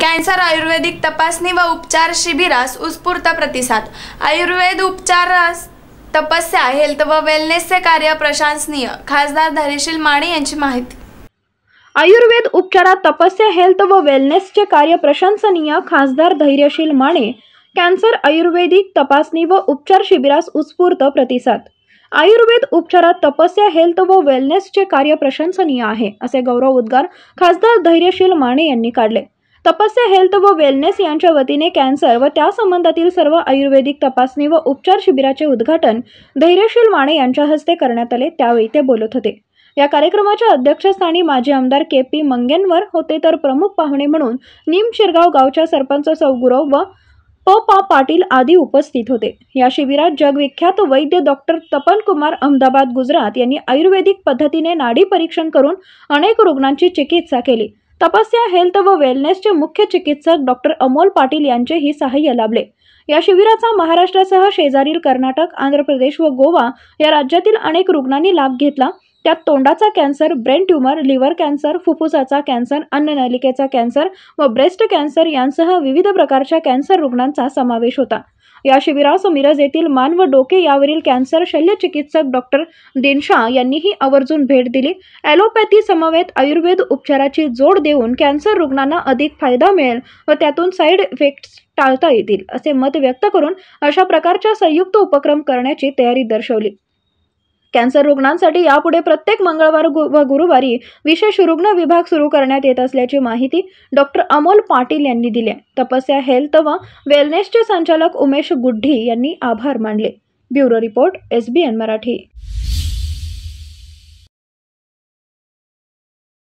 cancer आयुर्वेदिक तपासणी व उपचार शिबिरास उत्स्फूर्त प्रतिसाद आयुर्वेद उपचारास तपस्या हेल्थ व वेलनेसचे कार्य प्रशंसनीय खासदार धैर्यशील माने यांची माहिती आयुर्वेद उपचारात तपस्या हेल्थ व वेलनेसचे कार्य प्रशंसनीय खासदार धैर्यशील माने कॅन्सर आयुर्वेदिक तपासणी व उपचार शिबिरास उत्स्फूर्त प्रतिसाद आयुर्वेद उपचारात तपस्या हेल्थ व वेलनेसचे कार्य प्रशंसनीय आहे असे गौरव उद्गार खासदार धैर्यशील माने यांनी काढले तपस्या हेल्थ व वेलनेस यांच्या वतीने कॅन्सर व त्या संबंधातील सर्व आयुर्वेदिक तपासणी व उपचार शिबिराचे उद्घाटन धैर्यशील माने यांच्या हस्ते करण्यात आले त्यावेळी ते बोलत होते या कार्यक्रमाच्या अध्यक्षस्थानी माजी आमदार के पी मंगेनवर होते तर प्रमुख पाहुणे म्हणून निम शिरगाव गावच्या सरपंच सौ गुरव व प पा पाटील आदी उपस्थित होते या शिबिरात जगविख्यात वैद्य डॉक्टर तपन कुमार अहमदाबाद गुजरात यांनी आयुर्वेदिक पद्धतीने नाडी परीक्षण करून अनेक रुग्णांची चिकित्सा केली तपस्या हेल्थ व वेलनेसचे मुख्य चिकित्सक डॉक्टर अमोल पाटील यांचेही सहाय्य लाभले या शिबिराचा महाराष्ट्रासह शेजारील कर्नाटक आंध्र प्रदेश व गोवा या राज्यातील अनेक रुग्णांनी लाभ घेतला त्यात तोंडाचा cancer brain tumour liver cancer फुफ्फुसाचा कॅन्सर अन्ननलिकेचा कॅन्सर व ब्रेस्ट कॅन्सर यांसह विविध प्रकारच्या कॅन्सर रुग्णांचा समावेश होता या शिबिरास मिरज येथील मान व डोके यावरील कॅन्सर शल्यचिकित्सक डॉक्टर दिनशा यांनीही आवर्जून भेट दिली ॲलोपॅथी समवेत आयुर्वेद उपचाराची जोड देऊन कॅन्सर रुग्णांना अधिक फायदा मिळेल व त्यातून साईड इफेक्ट्स टाळता येतील असे मत व्यक्त करून अशा प्रकारच्या संयुक्त उपक्रम करण्याची तयारी दर्शवली कॅन्सर रुग्णांसाठी यापुढे प्रत्येक मंगळवार व गुरुवारी विशेष रुग्ण विभाग सुरू करण्यात येत असल्याची माहिती डॉक्टर अमोल पाटील यांनी दिली तपस्या हेल्थ व वेलनेसचे संचालक उमेश गुड्ढी यांनी आभार मानले ब्युरो रिपोर्ट एसबीएन मराठी